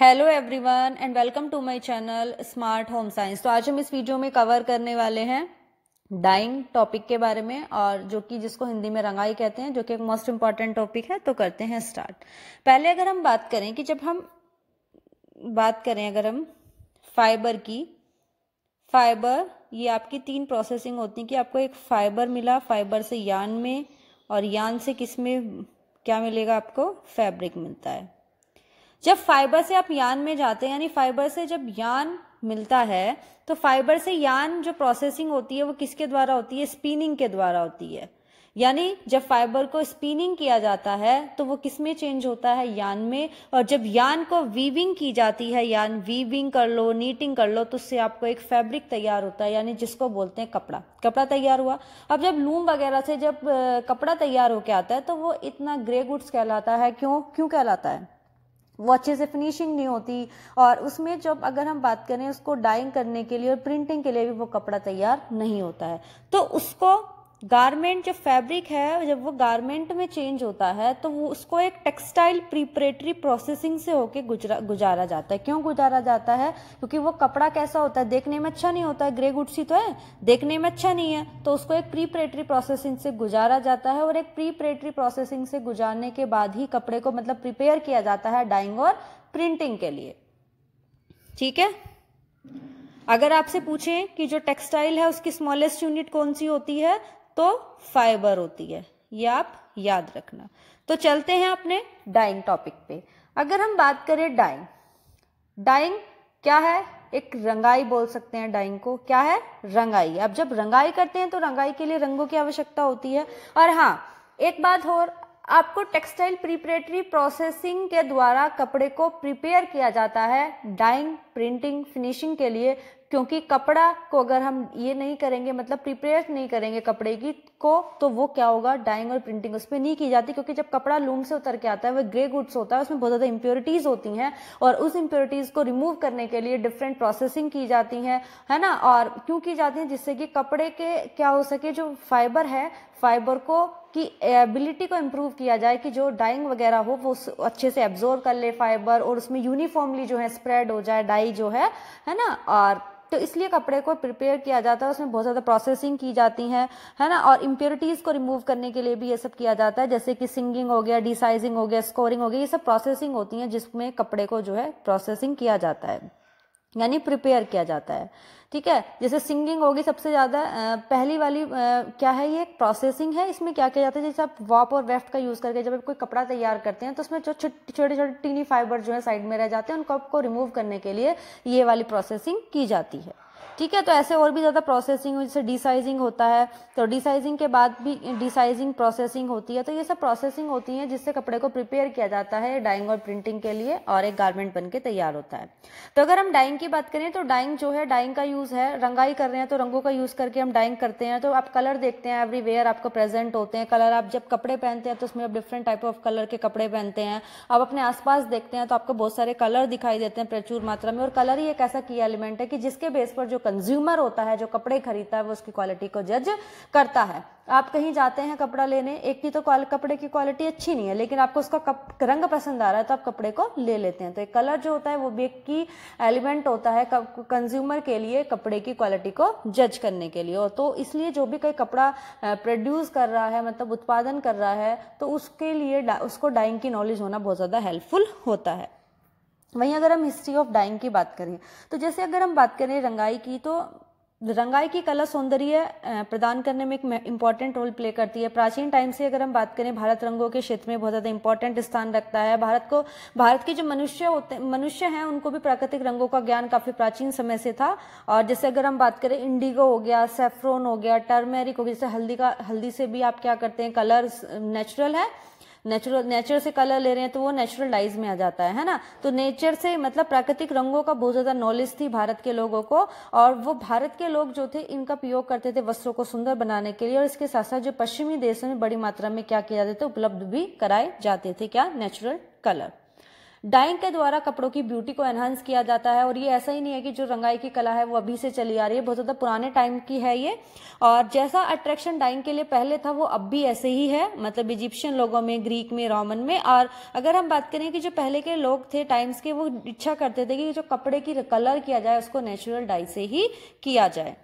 hello everyone and welcome to my channel smart home science तो आज हम इस वीडियो में कवर करने वाले हैं डाइंग टॉपिक के बारे में और जो कि जिसको हिंदी में रंगाई कहते हैं जो कि एक मोस्ट इम्पॉर्टेंट टॉपिक है तो करते हैं स्टार्ट पहले अगर हम बात करें कि जब हम बात करें अगर हम फाइबर की फाइबर ये आपकी तीन प्रोसेसिंग होती है कि आपको एक फाइबर मिला फाइबर से यान में और यान से किस में क्या मिलेगा आपको फैब्रिक मिलता है जब फाइबर से आप यान में जाते हैं यानी फाइबर से जब यान मिलता है तो फाइबर से यान जो प्रोसेसिंग होती है वो किसके द्वारा होती है स्पिनिंग के द्वारा होती है यानी जब फाइबर को स्पिनिंग किया जाता है तो वो किस में चेंज होता है यान में और जब यान को वीविंग की जाती है यान वीविंग कर लो नीटिंग कर लो तो उससे आपको एक फैब्रिक तैयार होता है यानी जिसको बोलते हैं कपड़ा कपड़ा तैयार हुआ अब जब लूम वगैरह से जब कपड़ा तैयार होकर आता है तो वो इतना ग्रे गुड्स कहलाता है क्यों क्यों कहलाता है वो अच्छे से फिनिशिंग नहीं होती और उसमें जब अगर हम बात करें उसको डाइंग करने के लिए और प्रिंटिंग के लिए भी वो कपड़ा तैयार नहीं होता है तो उसको गारमेंट जो फैब्रिक है जब वो गारमेंट में चेंज होता है तो वो उसको एक टेक्सटाइल प्रिपरेटरी प्रोसेसिंग से होके गुजरा गुजारा जाता है क्यों गुजारा जाता है क्योंकि वो कपड़ा कैसा होता है देखने में अच्छा नहीं होता है ग्रे सी तो है देखने में अच्छा नहीं है तो उसको एक प्रीपरेटरी प्रोसेसिंग से गुजारा जाता है और एक प्रीपरेटरी प्रोसेसिंग से गुजारने के बाद ही कपड़े को मतलब प्रिपेयर किया जाता है डाइंग और प्रिंटिंग के लिए ठीक है अगर आपसे पूछें कि जो टेक्सटाइल है उसकी स्मॉलेस्ट यूनिट कौन सी होती है तो फाइबर होती है ये आप याद रखना तो चलते हैं अपने डाइंग टॉपिक पे अगर हम बात करें डाइंग डाइंग क्या है एक रंगाई बोल सकते हैं डाइंग को क्या है रंगाई अब जब रंगाई करते हैं तो रंगाई के लिए रंगों की आवश्यकता होती है और हाँ एक बात और आपको टेक्सटाइल प्रिपरेटरी प्रोसेसिंग के द्वारा कपड़े को प्रिपेयर किया जाता है डाइंग प्रिंटिंग फिनिशिंग के लिए क्योंकि कपड़ा को अगर हम ये नहीं करेंगे मतलब प्रिपेयर नहीं करेंगे कपड़े की को तो वो क्या होगा डाइंग और प्रिंटिंग उसमें नहीं की जाती क्योंकि जब कपड़ा लूम से उतर के आता है वह ग्रे गुड्स होता है उसमें बहुत ज़्यादा इम्प्योरिटीज़ होती हैं और उस इम्प्योरिटीज़ को रिमूव करने के लिए डिफरेंट प्रोसेसिंग की जाती है है ना और क्यों की जाती है जिससे कि कपड़े के क्या हो सके जो फाइबर है फाइबर को की एबिलिटी को इम्प्रूव किया जाए कि जो डाइंग वगैरह हो वो अच्छे से एब्जॉर्व कर ले फाइबर और उसमें यूनिफॉर्मली जो है स्प्रेड हो जाए डाई जो है है ना और तो इसलिए कपड़े को प्रिपेयर किया जाता है उसमें बहुत ज़्यादा प्रोसेसिंग की जाती है है ना और इम्प्योरिटीज़ को रिमूव करने के लिए भी ये सब किया जाता है जैसे कि सिंगिंग हो गया डिसाइजिंग हो गया स्कोरिंग हो गया ये सब प्रोसेसिंग होती है जिसमें कपड़े को जो है प्रोसेसिंग किया जाता है यानी प्रिपेयर किया जाता है ठीक है जैसे सिंगिंग होगी सबसे ज़्यादा पहली वाली आ, क्या है ये प्रोसेसिंग है इसमें क्या किया जाता है जैसे आप वॉप और वेफ्ट का यूज़ करके जब आप कोई कपड़ा तैयार करते हैं तो उसमें जो छोटे छोटे टीनी फाइबर जो है साइड में रह जाते हैं उनको आपको रिमूव करने के लिए ये वाली प्रोसेसिंग की जाती है ठीक है तो ऐसे और भी ज़्यादा प्रोसेसिंग जैसे डिसाइजिंग होता है तो डिसाइजिंग के बाद भी डिसाइजिंग प्रोसेसिंग होती है तो ये सब प्रोसेसिंग होती है जिससे कपड़े को प्रिपेयर किया जाता है डाइंग और प्रिंटिंग के लिए और एक गारमेंट बन के तैयार होता है तो अगर हम डाइंग की बात करें तो डाइंग जो है डाइंग का यूज़ है रंगाई कर रहे हैं तो रंगों का यूज़ करके हम डाइंग करते हैं तो आप कलर देखते हैं वेयर आपको प्रेजेंट होते हैं कलर आप जब कपड़े पहनते हैं तो उसमें आप डिफरेंट टाइप ऑफ कलर के कपड़े पहनते हैं आप अपने आसपास देखते हैं तो आपको बहुत सारे कलर दिखाई देते हैं प्रचुर मात्रा में और कलर ही एक ऐसा की एलिमेंट है कि जिसके बेस पर जो जो कंज्यूमर होता है जो कपड़े खरीदता है वो उसकी क्वालिटी को जज करता है आप कहीं जाते हैं कपड़ा लेने एक की तो कपड़े की क्वालिटी अच्छी नहीं है लेकिन आपको उसका रंग पसंद आ रहा है तो आप कपड़े को ले लेते हैं तो एक कलर जो होता है वो भी एक की एलिमेंट होता है कंज्यूमर के लिए कपड़े की क्वालिटी को जज करने के लिए तो इसलिए जो भी कोई कपड़ा प्रोड्यूस कर रहा है मतलब उत्पादन कर रहा है तो उसके लिए उसको डाइंग की नॉलेज होना बहुत ज़्यादा हेल्पफुल होता है वहीं अगर हम हिस्ट्री ऑफ डाइंग की बात करें तो जैसे अगर हम बात करें रंगाई की तो रंगाई की कला सौंदर्य प्रदान करने में एक इम्पॉर्टेंट रोल प्ले करती है प्राचीन टाइम से अगर हम बात करें भारत रंगों के क्षेत्र में बहुत ज़्यादा इंपॉर्टेंट स्थान रखता है भारत को भारत के जो मनुष्य होते मनुष्य हैं उनको भी प्राकृतिक रंगों का ज्ञान काफ़ी प्राचीन समय से था और जैसे अगर हम बात करें इंडिगो हो गया सेफ्रोन हो गया टर्मेरिक हो गया जैसे हल्दी का हल्दी से भी आप क्या करते हैं कलर्स नेचुरल है नेचुरल नेचर से कलर ले रहे हैं तो वो नेचुरल डाइज में आ जाता है है ना तो नेचर से मतलब प्राकृतिक रंगों का बहुत ज़्यादा नॉलेज थी भारत के लोगों को और वो भारत के लोग जो थे इनका प्रयोग करते थे वस्त्रों को सुंदर बनाने के लिए और इसके साथ साथ जो पश्चिमी देशों में बड़ी मात्रा में क्या किया जाता था उपलब्ध भी कराए जाते थे क्या नेचुरल कलर डाइंग के द्वारा कपड़ों की ब्यूटी को एनहांस किया जाता है और ये ऐसा ही नहीं है कि जो रंगाई की कला है वो अभी से चली आ रही है बहुत ज़्यादा पुराने टाइम की है ये और जैसा अट्रैक्शन डाइंग के लिए पहले था वो अब भी ऐसे ही है मतलब इजिप्शियन लोगों में ग्रीक में रोमन में और अगर हम बात करें कि जो पहले के लोग थे टाइम्स के वो इच्छा करते थे कि जो कपड़े की कलर किया जाए उसको नेचुरल डाई से ही किया जाए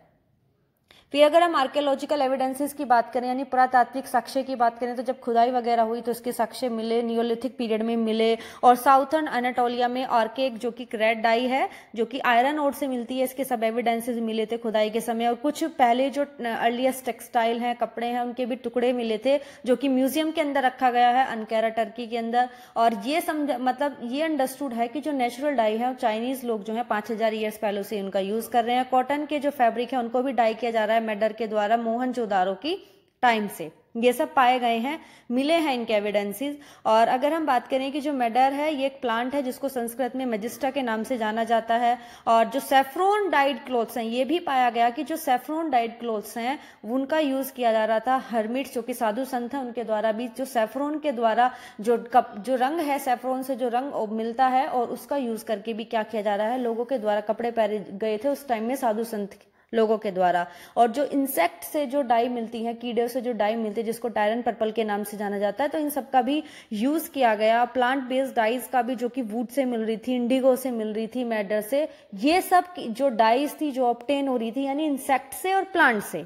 फिर अगर हम आर्कियोलॉजिकल एविडेंसेस की बात करें यानी पुरातात्विक साक्ष्य की बात करें तो जब खुदाई वगैरह हुई तो इसके साक्ष्य मिले नियोलिथिक पीरियड में मिले और साउथर्न अनाटोलिया में ऑर्केक जो कि रेड डाई है जो कि आयरन ओर से मिलती है इसके सब एविडेंसेज मिले थे खुदाई के समय और कुछ पहले जो अर्लीस्ट टेक्सटाइल हैं कपड़े हैं उनके भी टुकड़े मिले थे जो कि म्यूजियम के अंदर रखा गया है अनकेरा टर्की के अंदर और ये समझ मतलब ये अंडरस्टूड है कि जो नेचुरल डाई है चाइनीज लोग जो है पांच हजार ईयर्स पहले से उनका यूज कर रहे हैं कॉटन के जो फैब्रिक है उनको भी डाई किया जा रहा है मेडर के द्वारा मोहन जोदारो की टाइम से ये सब पाए गए हैं मिले हैं इनके एविडेंसेस और अगर हम बात करें कि जो मेडर है ये एक प्लांट है जिसको संस्कृत में मजिस्टा के नाम से जाना जाता है और जो सेफ्रोन डाइड क्लोथ्स हैं ये भी पाया गया कि जो सेफ्रोन डाइड क्लोथ्स हैं उनका यूज किया जा रहा था हरमिट जो कि साधु संत है उनके द्वारा भी जो सेफ्रोन के द्वारा जो कप जो रंग है सेफ्रोन से जो रंग मिलता है और उसका यूज करके भी क्या किया जा रहा है लोगों के द्वारा कपड़े पहरे गए थे उस टाइम में साधु संत लोगों के द्वारा और जो इंसेक्ट से जो डाई मिलती है कीड़े से जो डाई मिलती है जिसको टायरन पर्पल के नाम से जाना जाता है तो इन सब का भी यूज़ किया गया प्लांट बेस्ड डाइज का भी जो कि वूड से मिल रही थी इंडिगो से मिल रही थी मैडर से ये सब जो डाइज थी जो ऑप्टेन हो रही थी यानी इंसेक्ट से और प्लांट से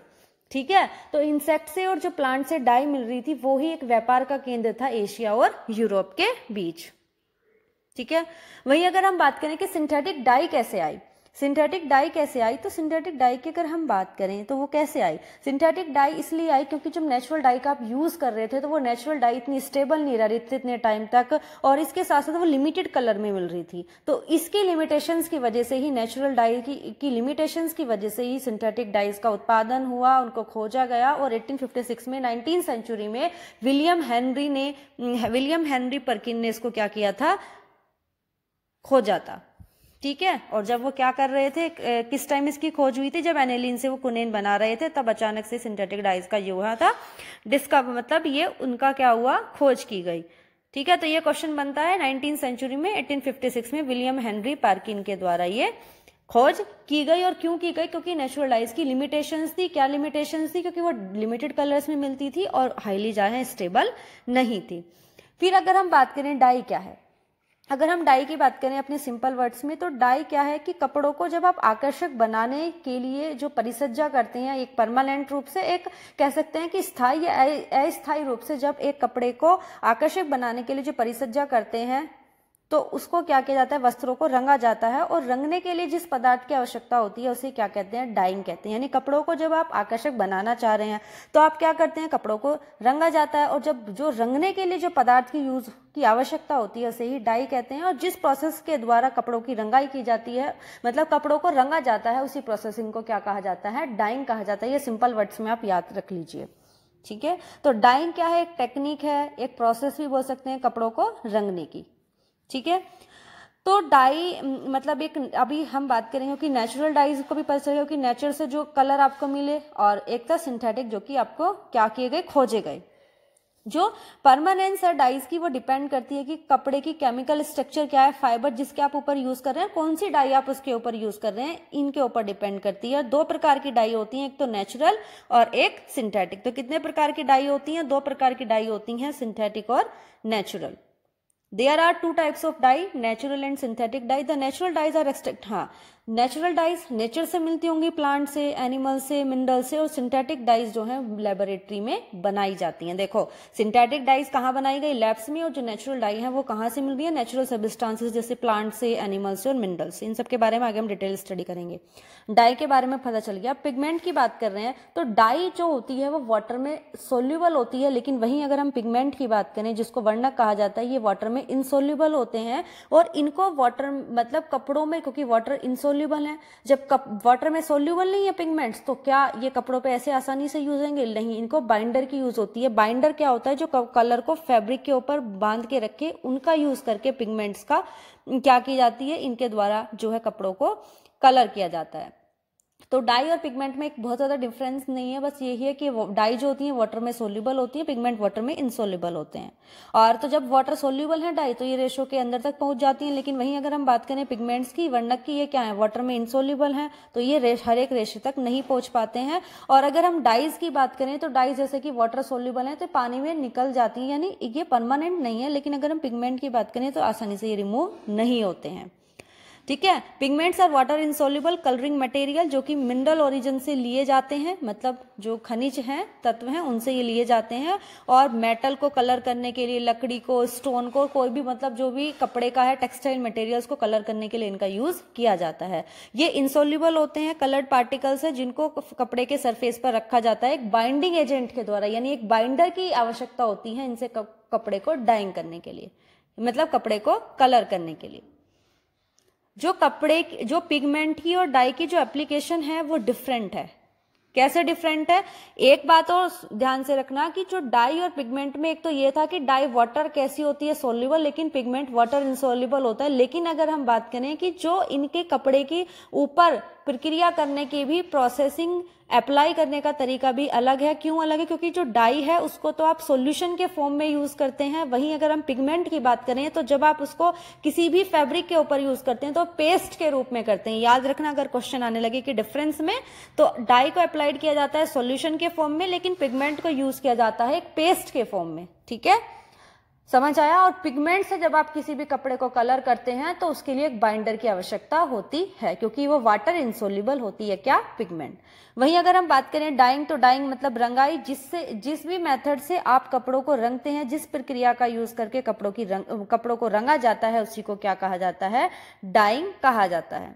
ठीक है तो इंसेक्ट से और जो प्लांट से डाई मिल रही थी वो ही एक व्यापार का केंद्र था एशिया और यूरोप के बीच ठीक है वहीं अगर हम बात करें कि सिंथेटिक डाई कैसे आई सिंथेटिक डाई कैसे आई तो सिंथेटिक डाई की अगर हम बात करें तो वो कैसे आई सिंथेटिक डाई इसलिए आई क्योंकि जब नेचुरल डाई का आप यूज़ कर रहे थे तो वो नेचुरल डाई इतनी स्टेबल नहीं रह रही थी इतने टाइम तक और इसके साथ साथ वो लिमिटेड कलर में मिल रही थी तो इसकी लिमिटेशन की वजह से ही नेचुरल डाई की, की की वजह से ही सिंथेटिक डाइज का उत्पादन हुआ उनको खोजा गया और 1856 में नाइनटीन सेंचुरी में विलियम हेनरी ने विलियम हेनरी परकिन ने इसको क्या किया था खोजा था ठीक है और जब वो क्या कर रहे थे किस टाइम इसकी खोज हुई थी जब एनेलिन से वो कुनेन बना रहे थे तब अचानक से सिंथेटिक डाइस का ये हुआ था डिस्कवर मतलब ये उनका क्या हुआ खोज की गई ठीक है तो ये क्वेश्चन बनता है नाइनटीन सेंचुरी में एटीन में विलियम हेनरी पार्किन के द्वारा ये खोज की गई और क्यों की गई क्योंकि नेचुरल डाइस की लिमिटेशंस थी क्या लिमिटेशंस थी क्योंकि वो लिमिटेड कलर्स में मिलती थी और हाईली है स्टेबल नहीं थी फिर अगर हम बात करें डाई क्या है अगर हम डाई की बात करें अपने सिंपल वर्ड्स में तो डाई क्या है कि कपड़ों को जब आप आकर्षक बनाने के लिए जो परिसज्जा करते हैं एक परमानेंट रूप से एक कह सकते हैं कि स्थायी या अस्थायी रूप से जब एक कपड़े को आकर्षक बनाने के लिए जो परिसज्जा करते हैं तो उसको क्या किया जाता है वस्त्रों को रंगा जाता है और रंगने के लिए जिस पदार्थ की आवश्यकता होती है उसे क्या कहते हैं डाइंग कहते हैं यानी कपड़ों को जब आप आकर्षक बनाना चाह रहे हैं तो आप क्या करते हैं कपड़ों को रंगा जाता है और जब जो रंगने के लिए जो पदार्थ की यूज की आवश्यकता होती है उसे ही डाई कहते हैं और जिस प्रोसेस के द्वारा कपड़ों की रंगाई की जाती है मतलब कपड़ों को रंगा जाता है उसी प्रोसेसिंग को क्या कहा जाता है डाइंग कहा जाता है ये सिंपल वर्ड्स में आप याद रख लीजिए ठीक है तो डाइंग क्या है एक टेक्निक है एक प्रोसेस भी बोल सकते हैं कपड़ों को रंगने की ठीक है तो डाई मतलब एक अभी हम बात करेंगे कि नेचुरल डाइज को भी पता कि नेचर से जो कलर आपको मिले और एक था तो सिंथेटिक जो कि आपको क्या किए गए खोजे गए जो परमानेंस है डाइज की वो डिपेंड करती है कि कपड़े की केमिकल स्ट्रक्चर क्या है फाइबर जिसके आप ऊपर यूज कर रहे हैं कौन सी डाई आप उसके ऊपर यूज कर रहे हैं इनके ऊपर डिपेंड करती है दो प्रकार की डाई होती है एक तो नेचुरल और एक सिंथेटिक तो कितने प्रकार की डाई होती है दो प्रकार की डाई होती है सिंथेटिक और natural there are two types of dye natural and synthetic dye the natural dyes are extract हाँ नेचुरल डाइज नेचर से मिलती होंगी प्लांट से एनिमल से मिनरल से और सिंथेटिक डाइज जो है लेबोरेटरी में बनाई जाती हैं देखो सिंथेटिक डाइज कहाँ बनाई गई लैब्स में और जो नेचुरल डाई है वो कहाँ से मिल रही है नेचुरल सबिस्टांसिस जैसे प्लांट से एनिमल से और मिनरल से इन सब के बारे में आगे हम डिटेल स्टडी करेंगे डाई के बारे में पता चल गया पिगमेंट की बात कर रहे हैं तो डाई जो होती है वो वाटर में सोल्यूबल होती है लेकिन वहीं अगर हम पिगमेंट की बात करें जिसको वर्णक कहा जाता है ये वाटर में इनसोल्यूबल होते हैं और इनको वाटर मतलब कपड़ों में क्योंकि वाटर इनसोल्यूबल है जब कप वाटर में सोल्यूबल नहीं है पिगमेंट्स तो क्या ये कपड़ों पर ऐसे आसानी से यूज होंगे नहीं इनको बाइंडर की यूज होती है बाइंडर क्या होता है जो कलर को फैब्रिक के ऊपर बांध के रखे उनका यूज करके पिगमेंट्स का क्या की जाती है इनके द्वारा जो है कपड़ों को कलर किया जाता है तो डाई और पिगमेंट में एक बहुत ज़्यादा डिफरेंस नहीं है बस यही है कि डाई जो होती है वाटर में सोल्यूबल होती है पिगमेंट वाटर में इनसोल्यूबल होते हैं और तो जब वाटर सोल्यूबल है डाई तो ये रेशो के अंदर तक पहुंच जाती है लेकिन वहीं अगर हम बात करें पिगमेंट्स की वर्णक की ये क्या है वाटर में इनसोल्यूबल है तो ये रेश हर एक रेशे तक नहीं पहुंच पाते हैं और अगर हम डाइज की बात करें तो डाइज जैसे कि वाटर सोल्यूबल है तो पानी में निकल जाती है यानी ये परमानेंट नहीं है लेकिन अगर हम पिगमेंट की बात करें तो आसानी से ये रिमूव नहीं होते हैं ठीक है pigments are water insoluble colouring material जो कि मिनरल ओरिजिन से लिए जाते हैं मतलब जो खनिज हैं तत्व हैं उनसे ये लिए जाते हैं और मेटल को कलर करने के लिए लकड़ी को स्टोन को कोई भी मतलब जो भी कपड़े का है टेक्सटाइल मटेरियल्स को कलर करने के लिए इनका यूज किया जाता है ये इंसोल्यूबल होते हैं कलर्ड पार्टिकल्स है जिनको कपड़े के सरफेस पर रखा जाता है एक बाइंडिंग एजेंट के द्वारा यानी एक बाइंडर की आवश्यकता होती है इनसे कपड़े को डाइंग करने के लिए मतलब कपड़े को कलर करने के लिए जो कपड़े जो पिगमेंट की और डाई की जो एप्लीकेशन है वो डिफरेंट है कैसे डिफरेंट है एक बात और ध्यान से रखना कि जो डाई और पिगमेंट में एक तो ये था कि डाई वाटर कैसी होती है सोल्यूबल लेकिन पिगमेंट वाटर इनसोल्यूबल होता है लेकिन अगर हम बात करें कि जो इनके कपड़े की ऊपर प्रक्रिया करने की भी प्रोसेसिंग अप्लाई करने का तरीका भी अलग है क्यों अलग है क्योंकि जो डाई है उसको तो आप सॉल्यूशन के फॉर्म में यूज करते हैं वहीं अगर हम पिगमेंट की बात करें तो जब आप उसको किसी भी फैब्रिक के ऊपर यूज करते हैं तो पेस्ट के रूप में करते हैं याद रखना अगर क्वेश्चन आने लगे कि डिफरेंस में तो डाई को अप्लाइड किया जाता है सोल्यूशन के फॉर्म में लेकिन पिगमेंट को यूज किया जाता है एक पेस्ट के फॉर्म में ठीक है समझ आया और पिगमेंट से जब आप किसी भी कपड़े को कलर करते हैं तो उसके लिए एक बाइंडर की आवश्यकता होती है क्योंकि वो वाटर इंसोल्यूबल होती है क्या पिगमेंट वहीं अगर हम बात करें डाइंग तो डाइंग मतलब रंगाई जिससे जिस भी मेथड से आप कपड़ों को रंगते हैं जिस प्रक्रिया का यूज करके कपड़ों की रंग कपड़ों को रंगा जाता है उसी को क्या कहा जाता है डाइंग कहा जाता है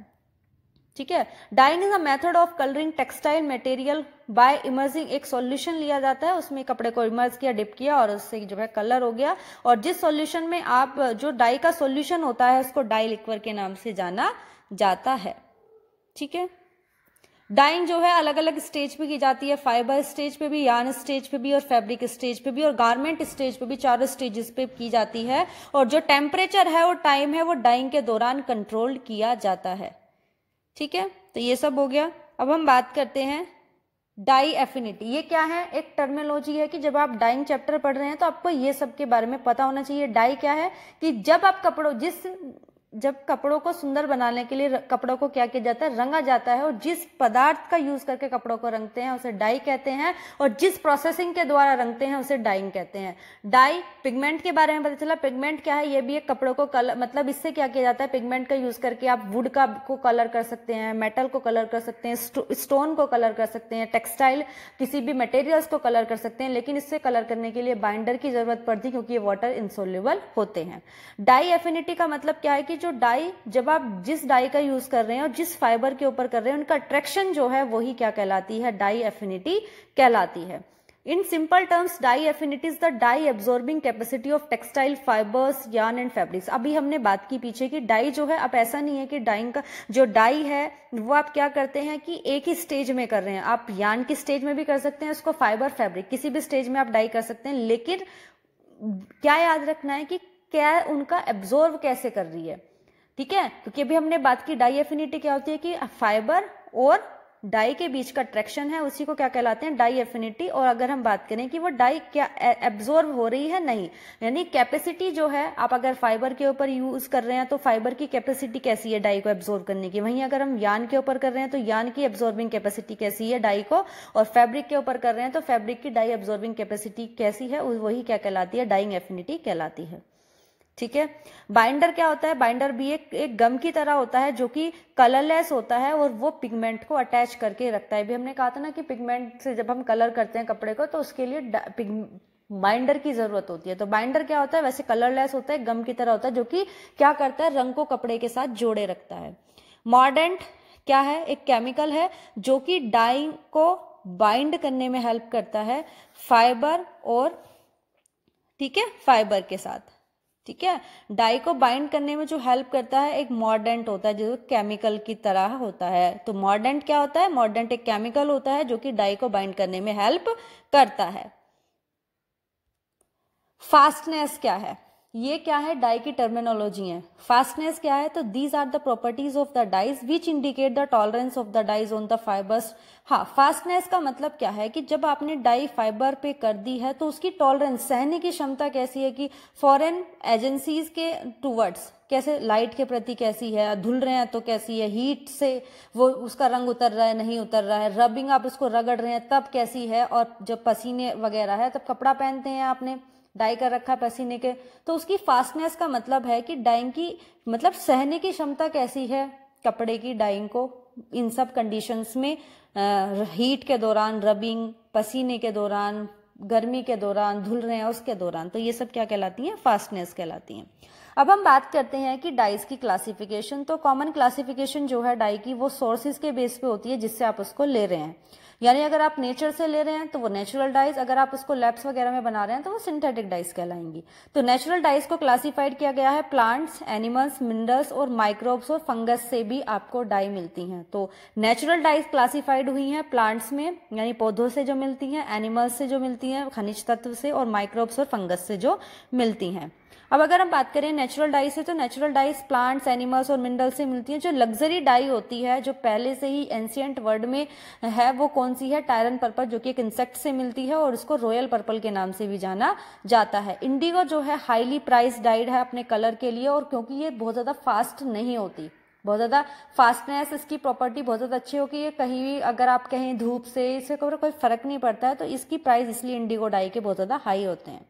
ठीक है dyeing is a method of colouring textile material by emerging एक सॉल्यूशन लिया जाता है उसमें कपड़े को इमर्ज किया डिप किया और उससे जो है कलर हो गया और जिस सॉल्यूशन में आप जो डाई का सॉल्यूशन होता है उसको डाई लिक्वर के नाम से जाना जाता है ठीक है डाइंग जो है अलग अलग स्टेज पे की जाती है फाइबर स्टेज पे भी यान स्टेज पे भी और फैब्रिक स्टेज पे भी और गारमेंट स्टेज पे भी चारों स्टेजेस पे की जाती है और जो टेम्परेचर है और टाइम है वो डाइंग के दौरान कंट्रोल किया जाता है ठीक है तो ये सब हो गया अब हम बात करते हैं डाई एफिनिटी ये क्या है एक टर्मिनोलॉजी है कि जब आप डाइंग चैप्टर पढ़ रहे हैं तो आपको ये सब के बारे में पता होना चाहिए डाई क्या है कि जब आप कपड़ों जिस जब कपड़ों को सुंदर बनाने के लिए कपड़ों को क्या किया जाता है रंगा जाता है और जिस पदार्थ का यूज करके कपड़ों को रंगते हैं उसे डाई कहते हैं और जिस प्रोसेसिंग के द्वारा रंगते हैं उसे डाइंग कहते हैं डाई पिगमेंट के बारे में पता चला पिगमेंट क्या है ये भी एक कपड़ों को कलर मतलब इससे क्या किया जाता है पिगमेंट का यूज करके आप वुड का को कलर कर सकते हैं मेटल को कलर कर सकते हैं स्टोन को कलर कर सकते हैं टेक्सटाइल किसी भी मटेरियल्स को कलर कर सकते हैं लेकिन इससे कलर करने के लिए बाइंडर की जरूरत पड़ती क्योंकि ये वाटर इंसोल्यूबल होते हैं डाई एफिनिटी का मतलब क्या है कि जो डाई जब आप जिस डाई का यूज कर रहे हैं और जिस फाइबर के ऊपर कर रहे हैं उनका अट्रैक्शन जो है वही क्या कहलाती है डाई एफिनिटी कहलाती है in simple terms dye affinity is the dye absorbing capacity of textile fibres yarn and fabrics अभी हमने बात की पीछे की डाई जो है अब ऐसा नहीं है कि डाइंग का जो डाई है वो आप क्या करते हैं कि एक ही स्टेज में कर रहे हैं आप यान की स्टेज में भी कर सकते हैं उसको फाइबर फैब्रिक किसी भी स्टेज में आप डाई कर सकते हैं लेकिन क्या याद रखना है कि क्या उनका एब्जॉर्व कैसे कर रही है ठीक है क्योंकि अभी हमने बात की डाई एफिनिटी क्या होती है कि फाइबर और डाई के बीच का ट्रैक्शन है उसी को क्या कहलाते हैं डाई एफिनिटी और अगर हम बात करें कि वो डाई क्या एब्जॉर्व हो रही है नहीं यानी कैपेसिटी जो है आप अगर फाइबर के ऊपर यूज कर रहे हैं तो फाइबर की कैपेसिटी कैसी है डाई को एब्जॉर्व करने की वहीं अगर हम यान के ऊपर कर रहे हैं तो यान की एब्जॉर्बिंग कैपेसिटी कैसी है डाई को और फैब्रिक के ऊपर कर रहे हैं तो फैब्रिक की डाई एब्जॉर्बिंग कैपेसिटी कैसी है वही क्या कहलाती है डाइंग एफिनिटी कहलाती है ठीक है बाइंडर क्या होता है बाइंडर भी एक एक गम की तरह होता है जो कि कलरलेस होता है और वो पिगमेंट को अटैच करके रखता है भी हमने कहा था ना कि पिगमेंट से जब हम कलर करते हैं कपड़े को तो उसके लिए बाइंडर की जरूरत होती है तो बाइंडर क्या होता है वैसे कलरलेस होता है गम की तरह होता है जो कि क्या करता है रंग को कपड़े के साथ जोड़े रखता है मॉडर्ट क्या है एक केमिकल है जो कि डाइंग को बाइंड करने में हेल्प करता है फाइबर और ठीक है फाइबर के साथ ठीक है डाई को बाइंड करने में जो हेल्प करता है एक मॉर्डेंट होता है जो केमिकल की तरह होता है तो मॉर्डेंट क्या होता है मॉर्डेंट एक केमिकल होता है जो कि डाई को बाइंड करने में हेल्प करता है फास्टनेस क्या है ये क्या है डाई की टर्मिनोलॉजी है फास्टनेस क्या है तो these are the properties of the dyes which indicate the tolerance of the dyes on the fibres हाँ फास्टनेस का मतलब क्या है कि जब आपने डाई फाइबर पे कर दी है तो उसकी टॉलरेंस सहने की क्षमता कैसी है कि फॉरेन एजेंसीज के टूवर्ड्स कैसे लाइट के प्रति कैसी है धुल रहे हैं तो कैसी है हीट से वो उसका रंग उतर रहा है नहीं उतर रहा है रबिंग आप उसको रगड़ रहे हैं तब कैसी है और जब पसीने वगैरह है तब कपड़ा पहनते हैं आपने डाई कर रखा पसीने के तो उसकी फास्टनेस का मतलब है कि डाइंग की मतलब सहने की क्षमता कैसी है कपड़े की डाइंग को इन सब कंडीशंस में हीट के दौरान रबिंग पसीने के दौरान गर्मी के दौरान धुल रहे हैं उसके दौरान तो ये सब क्या कहलाती हैं फास्टनेस कहलाती हैं अब हम बात करते हैं कि डाइस की क्लासिफिकेशन तो कॉमन क्लासिफिकेशन जो है डाई की वो सोर्सेज के बेस पे होती है जिससे आप उसको ले रहे हैं यानी अगर आप नेचर से ले रहे हैं तो वो नेचुरल डाइज अगर आप उसको लैब्स वगैरह में बना रहे हैं तो वो सिंथेटिक डाइस कहलाएंगी तो नेचुरल डाइज को क्लासिफाइड किया गया है प्लांट्स एनिमल्स मिनरल्स और माइक्रोब्स और फंगस से भी आपको डाई मिलती हैं तो नेचुरल डाइज क्लासिफाइड हुई हैं प्लांट्स में यानी पौधों से जो मिलती हैं एनिमल्स से जो मिलती हैं खनिज तत्व से और माइक्रोब्स और फंगस से जो मिलती हैं अब अगर हम बात करें नेचुरल डाई से तो नेचुरल डाइस प्लांट्स एनिमल्स और मिनरल्स से मिलती है जो लग्जरी डाई होती है जो पहले से ही एंशियंट वर्ड में है वो कौन सी है टायरन पर्पल जो कि एक इंसेक्ट से मिलती है और इसको रॉयल पर्पल के नाम से भी जाना जाता है इंडिगो जो है हाईली प्राइस डाइड है अपने कलर के लिए और क्योंकि ये बहुत ज़्यादा फास्ट नहीं होती बहुत ज़्यादा फास्टनेस इसकी प्रॉपर्टी बहुत ज़्यादा अच्छी होगी ये कहीं भी अगर आप कहें धूप से इससे कोई फर्क नहीं पड़ता है तो इसकी प्राइस इसलिए इंडिगो डाई के बहुत ज़्यादा हाई होते हैं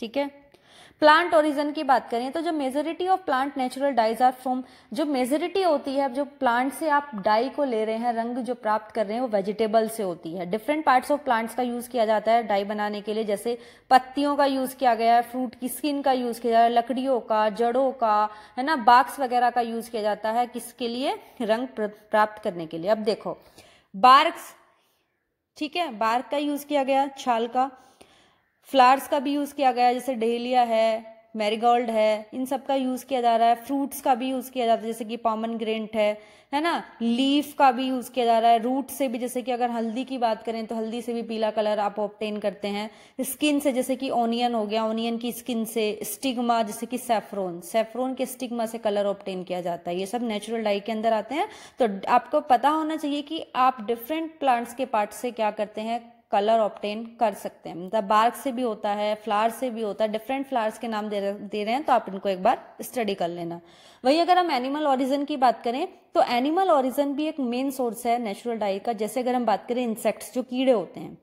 ठीक है प्लांट ओरिजन की बात करें तो जो majority of plant natural dyes are from जो मेजोरिटी होती है जो प्लांट से आप डाई को ले रहे हैं रंग जो प्राप्त कर रहे हैं वो वेजिटेबल से होती है डिफरेंट पार्ट्स ऑफ प्लांट्स का यूज किया जाता है डाई बनाने के लिए जैसे पत्तियों का यूज किया गया है फ्रूट की स्किन का यूज किया जाता है लकड़ियों का जड़ों का है ना बाक्स वगैरह का यूज किया जाता है किसके लिए रंग प्राप्त करने के लिए अब देखो बार्क्स ठीक है बार्क का यूज किया गया छाल का फ्लावर्स का भी यूज़ किया गया है जैसे डहेलिया है मैरीगोल्ड है इन सब का यूज़ किया जा रहा है फ्रूट्स का भी यूज़ किया जाता है जैसे कि पॉमन ग्रेंट है है ना लीफ का भी यूज़ किया जा रहा है रूट से भी जैसे कि अगर हल्दी की बात करें तो हल्दी से भी पीला कलर आप ऑप्टेन करते हैं स्किन से जैसे कि ओनियन हो गया ओनियन की स्किन से स्टिग्मा जैसे कि सेफ्रोन सेफ्रोन के स्टिग्मा से कलर ऑप्टेन किया जाता है ये सब नेचुरल डाई के अंदर आते हैं तो आपको पता होना चाहिए कि आप डिफरेंट प्लांट्स के पार्ट से क्या करते हैं कलर ऑप्टेन कर सकते हैं मतलब बार्क से भी होता है फ्लावर से भी होता है डिफरेंट फ्लावर्स के नाम दे दे रहे हैं तो आप इनको एक बार स्टडी कर लेना वही अगर हम एनिमल ऑरिजन की बात करें तो एनिमल ऑरिजन भी एक मेन सोर्स है नेचुरल डाई का जैसे अगर हम बात करें इंसेक्ट्स जो कीड़े होते हैं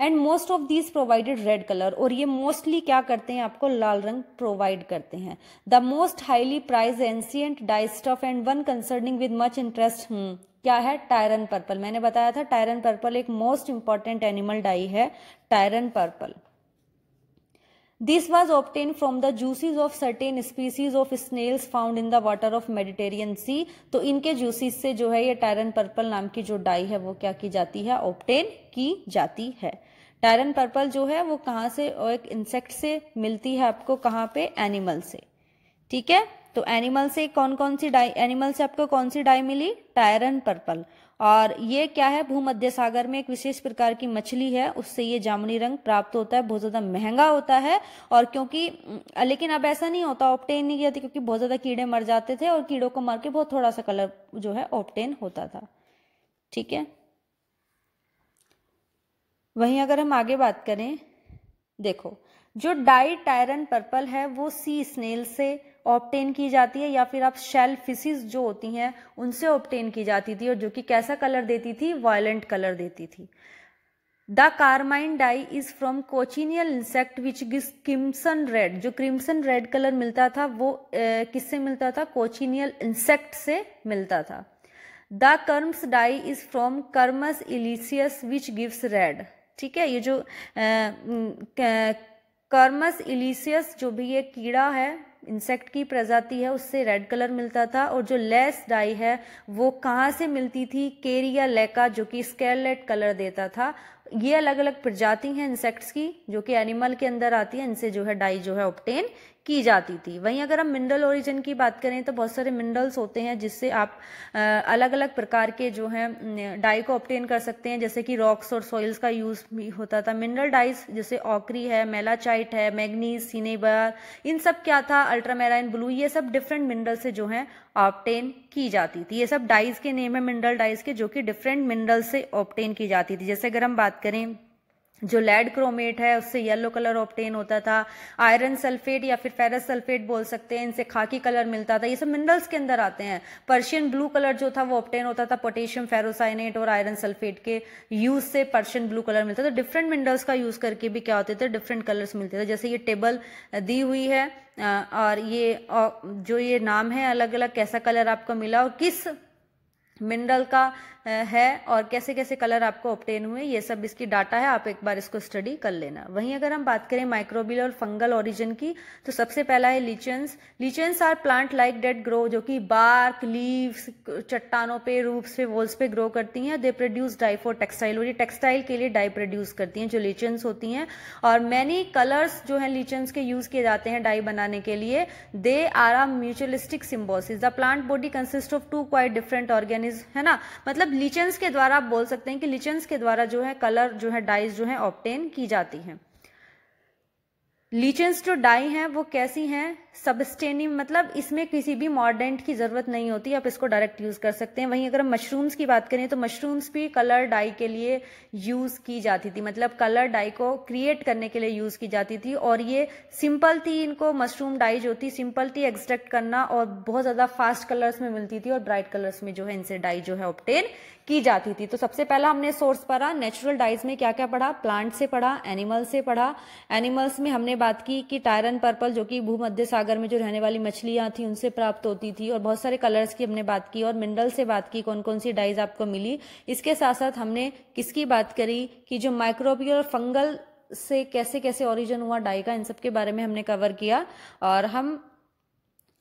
and most of these provided red colour और ये मोस्टली क्या करते हैं आपको लाल रंग प्रोवाइड करते हैं the most highly prize ancient dyestuff and one concerning with much interest क्या है टायरन पर्पल मैंने बताया था टायरन पर्पल एक मोस्ट इंपॉर्टेंट एनिमल डाई है Tyrian purple this was obtain from the juices of certain species of snails found in the water of Mediterranean sea तो इनके juices से जो है ये टायरन पर्पल नाम की जो डाई है वो क्या की जाती है ऑप्टेन की जाती है टायरन पर्पल जो है वो कहां से एक इंसेक्ट से मिलती है आपको कहां पे एनिमल से ठीक है तो एनिमल से कौन कौन सी डाई एनिमल से आपको कौन सी डाई मिली टायरन पर्पल और ये क्या है भूमध्य सागर में एक विशेष प्रकार की मछली है उससे ये जामुनी रंग प्राप्त होता है बहुत ज़्यादा महंगा होता है और क्योंकि लेकिन अब ऐसा नहीं होता ऑप्टेन नहीं किया था क्योंकि बहुत ज़्यादा कीड़े मर जाते थे और कीड़ों को मार के बहुत थोड़ा सा कलर जो है ऑप्टेन होता था ठीक है वहीं अगर हम आगे बात करें देखो जो डाई टायरन पर्पल है वो सी स्नेल से ऑप्टेन की जाती है या फिर आप शेल फिशिज जो होती हैं उनसे ऑप्टेन की जाती थी और जो कि कैसा कलर देती थी वायलेंट कलर देती थी the carmine dye is from cochineal insect which gives crimson red जो क्रिम्सन रेड कलर मिलता था वो किससे मिलता था कोचिनियल इंसेक्ट से मिलता था the kermes dye is from kermes ilicis which gives red ठीक है ये जो कर्मस इलिसियस जो भी ये कीड़ा है इंसेक्ट की प्रजाति है उससे रेड कलर मिलता था और जो लेस डाई है वो कहाँ से मिलती थी केरिया लेका जो कि स्केलेट कलर देता था ये अलग अलग प्रजाति हैं इंसेक्ट्स की जो कि एनिमल के अंदर आती है इनसे जो है डाई जो है ऑप्टेन की जाती थी वहीं अगर हम मिनरल ओरिजिन की बात करें तो बहुत सारे मिनरल्स होते हैं जिससे आप अलग अलग प्रकार के जो हैं डाई को ऑप्टेन कर सकते हैं जैसे कि रॉक्स और सॉइल्स का यूज़ भी होता था मिनरल डाइज जैसे ऑकरी है मेलाचाइट है मैग्नीज सीनेबर इन सब क्या था अल्ट्रामेराइन ब्लू ये सब डिफरेंट मिनरल से जो है ऑप्टेन की जाती थी ये सब डाइज के नेम है मिनरल डाइज के जो कि डिफरेंट मिनरल से ऑप्टेन की जाती थी जैसे अगर हम बात करें जो लेड क्रोमेट है उससे येलो कलर ऑप्टेन होता था आयरन सल्फेट या फिर फेरस सल्फेट बोल सकते हैं इनसे खाकी कलर मिलता था ये सब मिनरल्स के अंदर आते हैं पर्शियन ब्लू कलर जो था वो ऑप्टेन होता था पोटेशियम फेरोसाइनेट और आयरन सल्फेट के यूज से पर्शियन ब्लू कलर मिलता था डिफरेंट मिनरल्स का यूज करके भी क्या होते थे डिफरेंट कलर्स मिलते थे जैसे ये टेबल दी हुई है और ये जो ये नाम है अलग अलग कैसा कलर आपको मिला और किस मिनरल का है और कैसे कैसे कलर आपको ऑप्टेन हुए ये सब इसकी डाटा है आप एक बार इसको स्टडी कर लेना वहीं अगर हम बात करें माइक्रोबियल और फंगल ओरिजिन की तो सबसे पहला है lichens lichens are plant like that grow जो कि बार्क लीव्स चट्टानों पे रूफ्स पे वॉल्स पे ग्रो करती हैं they produce dye for textile और ये टेक्सटाइल के लिए डाई प्रोड्यूस करती हैं जो लीचेंस होती हैं और मैनी कलर्स जो है लीचेंस के यूज़ किए जाते हैं डाई बनाने के लिए they are are mutualistic symbiosis the plant body consist of two quite different organisms है ना मतलब लिचेंस के द्वारा आप बोल सकते हैं कि लिचेंस के द्वारा जो है कलर जो है डाइज जो है ऑप्टेन की जाती हैं लीचेंस जो डाई हैं वो कैसी हैं सबस्टेनिव मतलब इसमें किसी भी मॉर्डेंट की ज़रूरत नहीं होती आप इसको डायरेक्ट यूज़ कर सकते हैं वहीं अगर हम मशरूम्स की बात करें तो मशरूम्स भी कलर डाई के लिए यूज़ की जाती थी मतलब कलर डाई को क्रिएट करने के लिए यूज़ की जाती थी और ये सिंपल थी इनको मशरूम डाई जो थी सिंपल थी एक्सट्रैक्ट करना और बहुत ज़्यादा फास्ट कलर्स में मिलती थी और ब्राइट कलर्स में जो है इनसे डाई जो है ऑप्टेन की जाती थी तो सबसे पहला हमने सोर्स पढ़ा नेचुरल डाइज में क्या क्या पढ़ा प्लांट से पढ़ा एनिमल से पढ़ा एनिमल्स में हमने बात की कि टायरन पर्पल जो कि भूमध्य सागर में जो रहने वाली मछलियां थी उनसे प्राप्त होती थी और बहुत सारे कलर्स की हमने बात की और मिनरल से बात की कौन कौन सी डाइज आपको मिली इसके साथ साथ हमने किसकी बात करी कि जो माइक्रोबियल और फंगल से कैसे कैसे ओरिजिन हुआ डाई का इन सब के बारे में हमने कवर किया और हम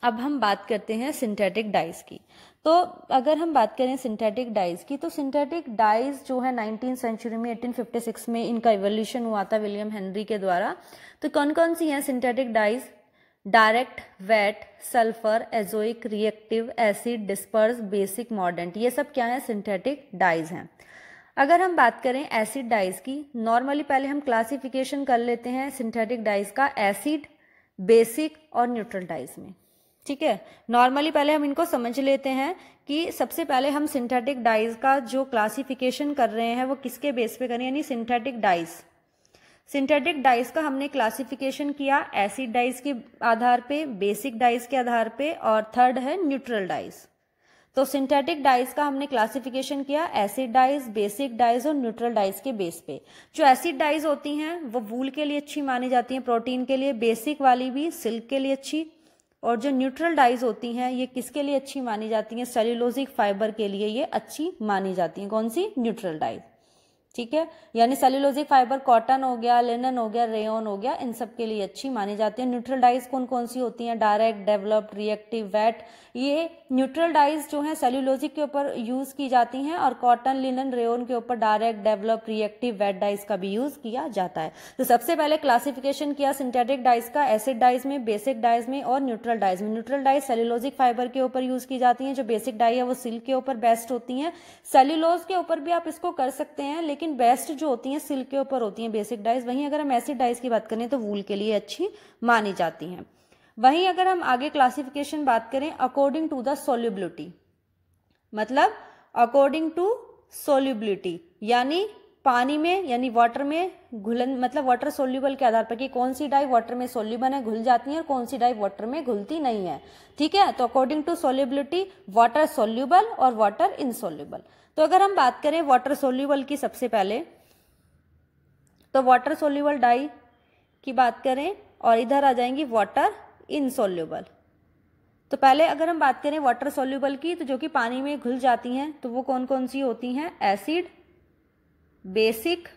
अब हम बात करते हैं सिंथेटिक डाइज की तो अगर हम बात करें सिंथेटिक डाइज की तो सिंथेटिक डाइज जो है नाइनटीन सेंचुरी में 1856 में इनका एवोल्यूशन हुआ था विलियम हेनरी के द्वारा तो कौन कौन सी हैं synthetic dyes direct vat sulphur azoic reactive acid disperse basic mordant ये सब क्या है सिंथेटिक डाइज हैं अगर हम बात करें एसिड डाइज की नॉर्मली पहले हम क्लासिफिकेशन कर लेते हैं सिंथेटिक डाइज का एसिड बेसिक और न्यूट्रल डाइज में ठीक है नॉर्मली पहले हम इनको समझ लेते हैं कि सबसे पहले हम सिंथेटिक डाइज का जो क्लासिफिकेशन कर रहे हैं वो किसके बेस पे करें यानी सिंथेटिक डाइज सिंथेटिक डाइज का हमने क्लासिफिकेशन किया एसिड डाइज के आधार पे बेसिक डाइज के आधार पे और थर्ड है न्यूट्रल डाइज तो सिंथेटिक डाइज का हमने क्लासिफिकेशन किया एसिड डाइज बेसिक डाइज और न्यूट्रल डाइज के बेस पे जो एसिड डाइज होती हैं वो वूल के लिए अच्छी मानी जाती हैं प्रोटीन के लिए बेसिक वाली भी सिल्क के लिए अच्छी और जो न्यूट्रल डाइज होती हैं ये किसके लिए अच्छी मानी जाती हैं सेल्यूलोजिक फाइबर के लिए ये अच्छी मानी जाती हैं कौन सी न्यूट्रल डाइज ठीक है यानी सेल्यूलोजिक फाइबर कॉटन हो गया लिनन हो गया रेयन हो गया इन सब के लिए अच्छी मानी जाती है न्यूट्रल डाइज कौन कौन सी होती हैं डायरेक्ट डेवलप्ड रिएक्टिव वेट ये न्यूट्रल डाइज जो है सेल्यूलोजिक के ऊपर यूज की जाती हैं और कॉटन लिनन रेयन के ऊपर direct develop reactive vat dyes का भी यूज किया जाता है तो सबसे पहले क्लासिफिकेशन किया सिंथेटिक डाइज का एसिड डाइज में बेसिक डाइज में और न्यूट्रल डाइज में न्यूट्रल डाइज सेल्यूलोजिक फाइबर के ऊपर यूज की जाती है जो बेसिक डाई है वो सिल्क के ऊपर बेस्ट होती है सेल्यूलोज के ऊपर भी आप इसको कर सकते हैं लेकिन लेकिन बेस्ट जो होती हैं सिल्क के ऊपर होती हैं बेसिक डाइज वहीं अगर हम ऐसी डाइज की बात करें तो वूल के लिए अच्छी मानी जाती हैं वहीं अगर हम आगे क्लासिफिकेशन बात करें अकॉर्डिंग टू द सोल्यूबिलिटी मतलब अकॉर्डिंग टू सोल्यूबिलिटी यानी पानी में यानी वाटर में घुलन मतलब वाटर सोल्यूबल के आधार पर कि कौन सी डाई वाटर में सोल्यूबल है घुल जाती है और कौन सी डाई वाटर में घुलती नहीं है ठीक है तो according to solubility water soluble और वाटर इनसोल्यूबल तो अगर हम बात करें वाटर सोल्यूबल की सबसे पहले तो वाटर सोल्यूबल डाई की बात करें और इधर आ जाएंगी वाटर इनसोल्यूबल तो पहले अगर हम बात करें वाटर सोल्यूबल की तो जो कि पानी में घुल जाती हैं तो वो कौन कौन सी होती हैं एसिड बेसिक